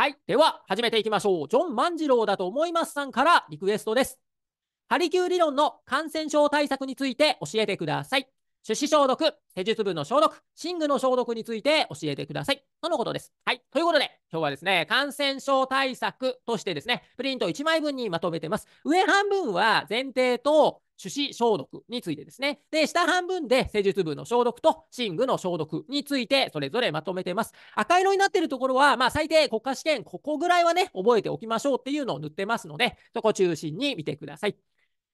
はい。では、始めていきましょう。ジョン万次郎だと思いますさんからリクエストです。ハリキュー理論の感染症対策について教えてください。手指消毒、施術部の消毒、寝具の消毒について教えてください。とのことです。はい。ということで、今日はですね、感染症対策としてですね、プリント1枚分にまとめてます。上半分は前提と手指消毒についてですね。で、下半分で施術部の消毒と寝具の消毒についてそれぞれまとめてます。赤色になってるところは、まあ、最低国家試験、ここぐらいはね、覚えておきましょうっていうのを塗ってますので、そこ中心に見てください。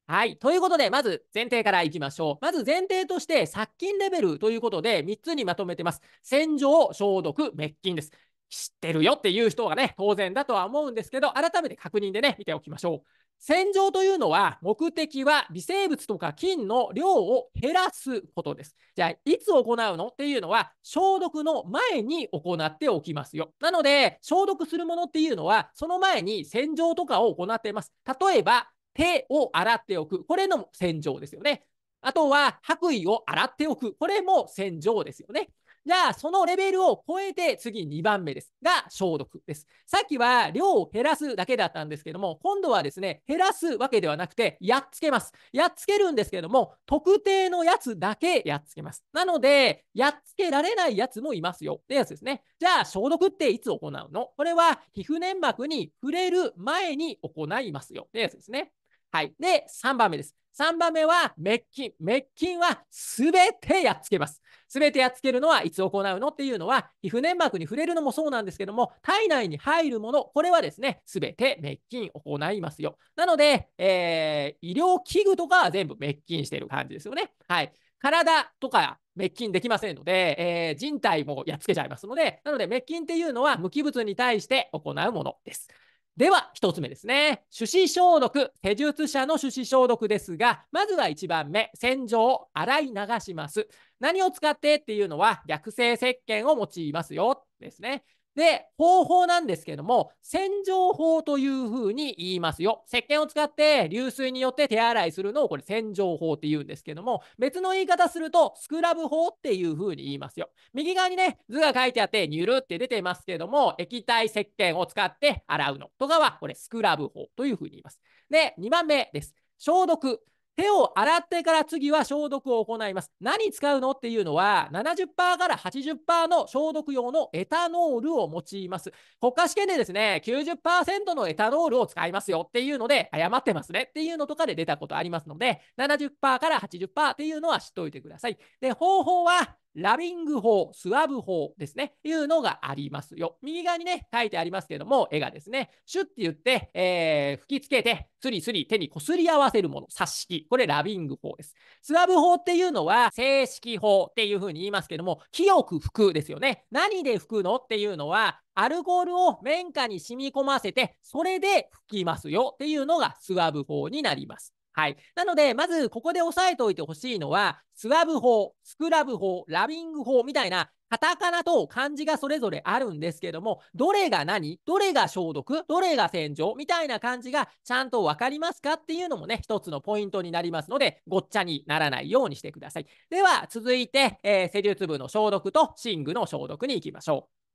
はい。ということで、まず前提からいきましょう。まず前提として、殺菌レベルということで、3つにまとめてます。洗浄、消毒、滅菌です。知ってるよっていう人がね、当然だとは思うんですけど、改めて確認でね、見ておきましょう。洗浄というのは目的は微生物とか菌の量を減らすことです。じゃあ、いつ行うのっていうのは消毒の前に行っておきますよ。なので、消毒するものっていうのはその前に洗浄とかを行っています。例えば、手を洗っておく。これの洗浄ですよね。あとは、白衣を洗っておく。これも洗浄ですよね。じゃあ、そのレベルを超えて次2番目です。が、消毒です。さっきは量を減らすだけだったんですけども、今度はですね、減らすわけではなくて、やっつけます。やっつけるんですけども、特定のやつだけやっつけます。なので、やっつけられないやつもいますよ。ってやつですね。じゃあ、消毒っていつ行うのこれは、皮膚粘膜に触れる前に行いますよ。ってやつですね。はい。で、3番目です。3番目は滅菌。滅菌はすべてやっつけます。すべてやっつけるのはいつ行うのっていうのは、皮膚粘膜に触れるのもそうなんですけども、体内に入るもの、これはですね、すべて滅菌行いますよ。なので、えー、医療器具とかは全部滅菌してる感じですよね。はい。体とか滅菌できませんので、えー、人体もやっつけちゃいますので、なので滅菌っていうのは無機物に対して行うものです。では、一つ目ですね。手指消毒、施術者の手指消毒ですが、まずは一番目、洗浄を洗い流します。何を使ってっていうのは、逆性石鹸を用いますよ。ですね。で、方法なんですけども、洗浄法というふうに言いますよ。石鹸を使って流水によって手洗いするのをこれ洗浄法って言うんですけども、別の言い方するとスクラブ法っていうふうに言いますよ。右側にね、図が書いてあってニュルって出てますけども、液体石鹸を使って洗うのとかはこれスクラブ法というふうに言います。で、2番目です。消毒。手を洗ってから次は消毒を行います。何使うのっていうのは70%から80%の消毒用のエタノールを用います。国家試験でですね、90%のエタノールを使いますよっていうので、誤ってますねっていうのとかで出たことありますので、70%から80%っていうのは知っておいてください。で、方法はラビング法、スワブ法ですね、いうのがありますよ。右側にね、書いてありますけども、絵がですね、シュッて言って、えー、吹きつけて、スリスリ手にこすり合わせるもの、し木。これラビング法です。スワブ法っていうのは、正式法っていうふうに言いますけども、清く吹くですよね。何で吹くのっていうのは、アルコールを綿花に染み込ませて、それで吹きますよっていうのがスワブ法になります。はい。なので、まずここで押さえておいてほしいのは、スワブ法、スクラブ法、ラビング法みたいなカタカナと漢字がそれぞれあるんですけども、どれが何どれが消毒どれが洗浄みたいな感じがちゃんとわかりますかっていうのもね、一つのポイントになりますので、ごっちゃにならないようにしてください。では、続いて、えー、施術部の消毒と寝具の消毒に行きましょう。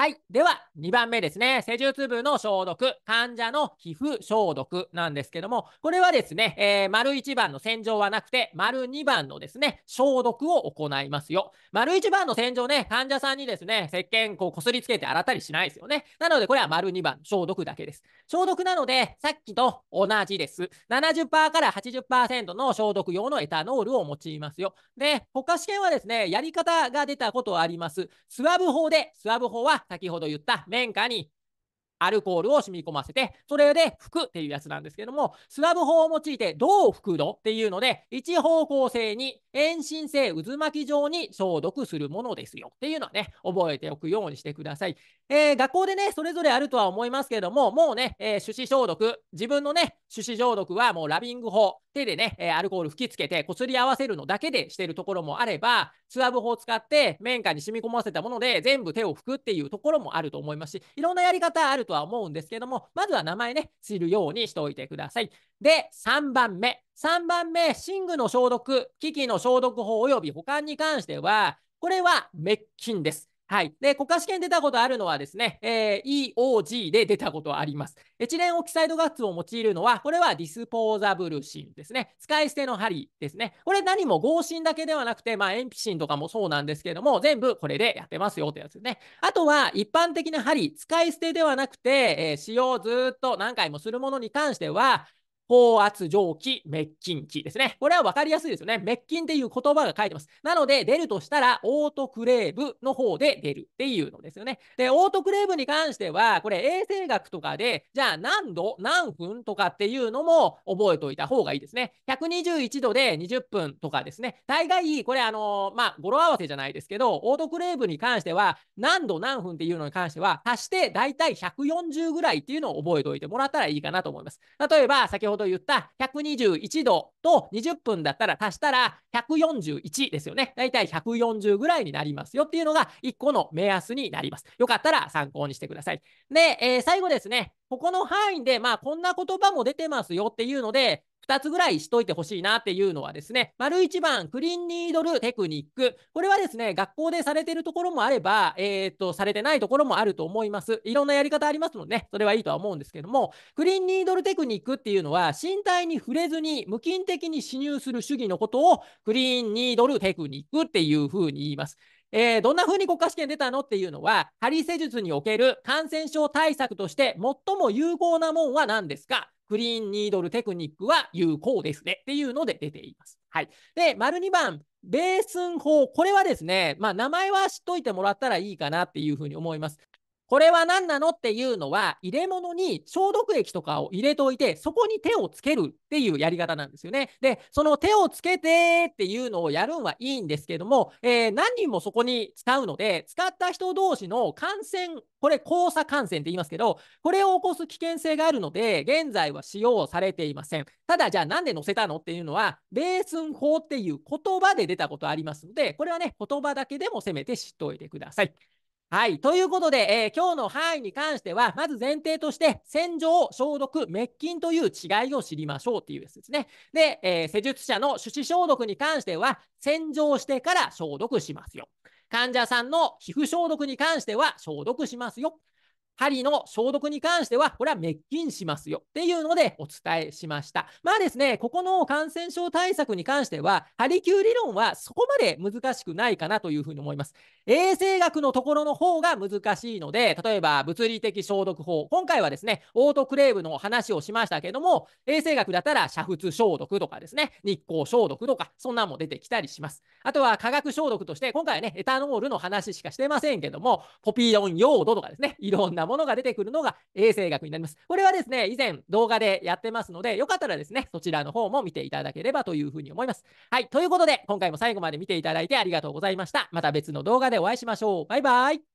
はい。では、2番目ですね。施術部の消毒、患者の皮膚消毒なんですけども、これはですね、えー、丸1番の洗浄はなくて、丸2番のですね、消毒を行いますよ。丸1番の洗浄ね、患者さんにですね、石鹸こうこすりつけて洗ったりしないですよね。なので、これは丸2番、消毒だけです。消毒なので、さっきと同じです。70%から80%の消毒用のエタノールを用いますよ。で、他試験はですね、やり方が出たことあります。スワブ法で、スワブ法は先ほど言った綿花にアルコールを染み込ませて、それで拭くっていうやつなんですけども、スラブ法を用いてどう拭くのっていうので、一方向性に遠心性渦巻き状に消毒するものですよっていうのはね、覚えておくようにしてください。えー、学校でね、それぞれあるとは思いますけども、もうね、えー、手指消毒、自分のね、手指消毒はもうラビング法、手でね、えアルコール吹きつけて、こすり合わせるのだけでしてるところもあれば、スワブ法を使って、綿花に染み込ませたもので、全部手を拭くっていうところもあると思いますし、いろんなやり方あるととは思うんですけども、まずは名前ね、知るようにしておいてください。で、3番目。3番目、寝具の消毒、機器の消毒法及び保管に関しては、これは滅菌です。はい。で、国家試験出たことあるのはですね、えー、EOG で出たことあります。エチレンオキサイドガッツを用いるのは、これはディスポーザブルシンですね。使い捨ての針ですね。これ何も合芯だけではなくて、まあ、鉛筆芯とかもそうなんですけども、全部これでやってますよってやつですね。あとは、一般的な針、使い捨てではなくて、えー、使用ずっと何回もするものに関しては、高圧蒸気、滅菌器ですね。これは分かりやすいですよね。滅菌っていう言葉が書いてます。なので、出るとしたら、オートクレーブの方で出るっていうのですよね。で、オートクレーブに関しては、これ衛生学とかで、じゃあ何度、何分とかっていうのも覚えておいた方がいいですね。121度で20分とかですね。大概、これあのー、まあ、語呂合わせじゃないですけど、オートクレーブに関しては、何度何分っていうのに関しては、足して大体140ぐらいっていうのを覚えておいてもらったらいいかなと思います。例えば、先ほどど言った121度と20分だったら足したら141ですよね。だいたい140ぐらいになりますよっていうのが1個の目安になります。よかったら参考にしてください。で、えー、最後ですね。ここの範囲で、まあ、こんな言葉も出てますよっていうので、2つぐらいしといてほしいなっていうのはですね、丸1番、クリーンニードルテクニック。これはですね、学校でされてるところもあれば、えっ、と、されてないところもあると思います。いろんなやり方ありますので、ね、それはいいとは思うんですけども、クリーンニードルテクニックっていうのは、身体に触れずに無菌的に侵入する主義のことを、クリーンニードルテクニックっていうふうに言います。えー、どんな風に国家試験出たのっていうのは、ハ施術における感染症対策として最も有効なもんは何ですかクリーンニードルテクニックは有効ですねっていうので出ています。はい。で、丸2番、ベースン法。これはですね、まあ、名前は知っといてもらったらいいかなっていうふうに思います。これは何なのっていうのは、入れ物に消毒液とかを入れておいて、そこに手をつけるっていうやり方なんですよね。で、その手をつけてっていうのをやるんはいいんですけども、えー、何人もそこに使うので、使った人同士の感染、これ交差感染って言いますけど、これを起こす危険性があるので、現在は使用されていません。ただ、じゃあなんで載せたのっていうのは、ベースン法っていう言葉で出たことありますので、これはね、言葉だけでもせめて知っておいてください。はい。ということで、えー、今日の範囲に関しては、まず前提として、洗浄、消毒、滅菌という違いを知りましょうっていうやつですね。で、えー、施術者の手指消毒に関しては、洗浄してから消毒しますよ。患者さんの皮膚消毒に関しては、消毒しますよ。針の消毒に関しては、これは滅菌しますよっていうのでお伝えしました。まあですね、ここの感染症対策に関しては、針灸理論はそこまで難しくないかなというふうに思います。衛生学のところの方が難しいので、例えば物理的消毒法。今回はですね、オートクレーブの話をしましたけども、衛生学だったら煮沸消毒とかですね、日光消毒とか、そんなんも出てきたりします。あとは化学消毒として、今回はね、エタノールの話しかしてませんけども、ポピロン用土とかですね、いろんなものが出てくるのが衛生学になります。これはですね、以前動画でやってますので、よかったらですね、そちらの方も見ていただければというふうに思います。はい、ということで、今回も最後まで見ていただいてありがとうございました。また別の動画でお会いしましょう。バイバイ。